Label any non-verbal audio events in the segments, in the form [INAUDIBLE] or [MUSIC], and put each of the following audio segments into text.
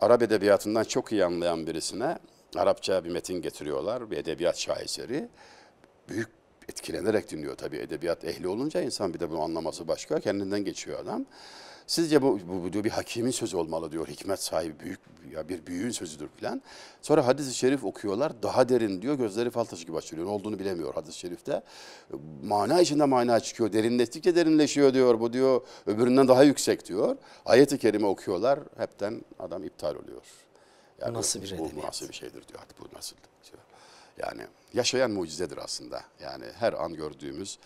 Arap edebiyatından çok iyi anlayan birisine Arapça bir metin getiriyorlar, bir edebiyat şahiseri. Büyük etkilenerek dinliyor tabii edebiyat ehli olunca insan bir de bunu anlaması başka, kendinden geçiyor adam. Sizce bu, bu diyor bir hakimin sözü olmalı diyor. Hikmet sahibi büyük ya bir büyüğün sözüdür filan. Sonra hadis-i şerif okuyorlar. Daha derin diyor. Gözleri fal taşı gibi açılıyor. Ne olduğunu bilemiyor hadis-i şerifte. Mana içinde mana çıkıyor. Derinleştikçe derinleşiyor diyor. Bu diyor öbüründen daha yüksek diyor. Ayet-i kerime okuyorlar. Hepten adam iptal oluyor. Yani nasıl bir edebiyat? Bu nasıl bir şeydir diyor. Artık bu nasıl diyor. Yani yaşayan mucizedir aslında. Yani her an gördüğümüz.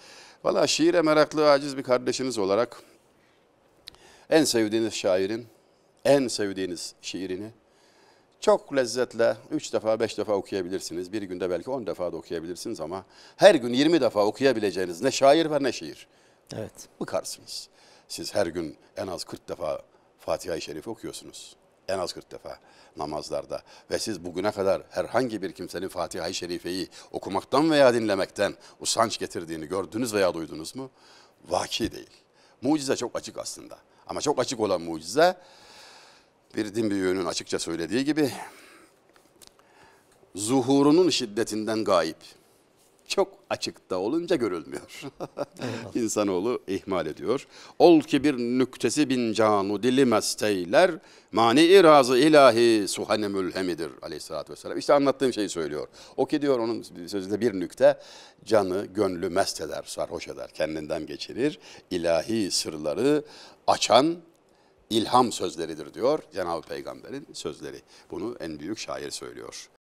Valla şiire meraklı aciz bir kardeşiniz olarak en sevdiğiniz şairin en sevdiğiniz şiirini çok lezzetle 3 defa 5 defa okuyabilirsiniz. Bir günde belki 10 defa da okuyabilirsiniz ama her gün 20 defa okuyabileceğiniz ne şair var ne şiir. Evet. Bıkarsınız. Siz her gün en az 40 defa Fatiha-i Şerif okuyorsunuz. En az 40 defa namazlarda. Ve siz bugüne kadar herhangi bir kimsenin Fatiha-i Şerife'yi okumaktan veya dinlemekten usanç getirdiğini gördünüz veya duydunuz mu? Vaki değil. Mucize çok açık aslında. Ama çok açık olan mucize bir din büyüğünün açıkça söylediği gibi zuhurunun şiddetinden gayip çok açıkta olunca görülmüyor. [LAUGHS] İnsanoğlu ihmal ediyor. Ol ki bir nüktesi bin canu dilimesteyler, mani razı ilahi suhane mülhemidir aleyhissalatü vesselam. İşte anlattığım şeyi söylüyor. O ki diyor onun sözünde bir nükte canı gönlü mest eder, sarhoş eder, kendinden geçirir. İlahi sırları açan ilham sözleridir diyor Cenab-ı Peygamber'in sözleri. Bunu en büyük şair söylüyor.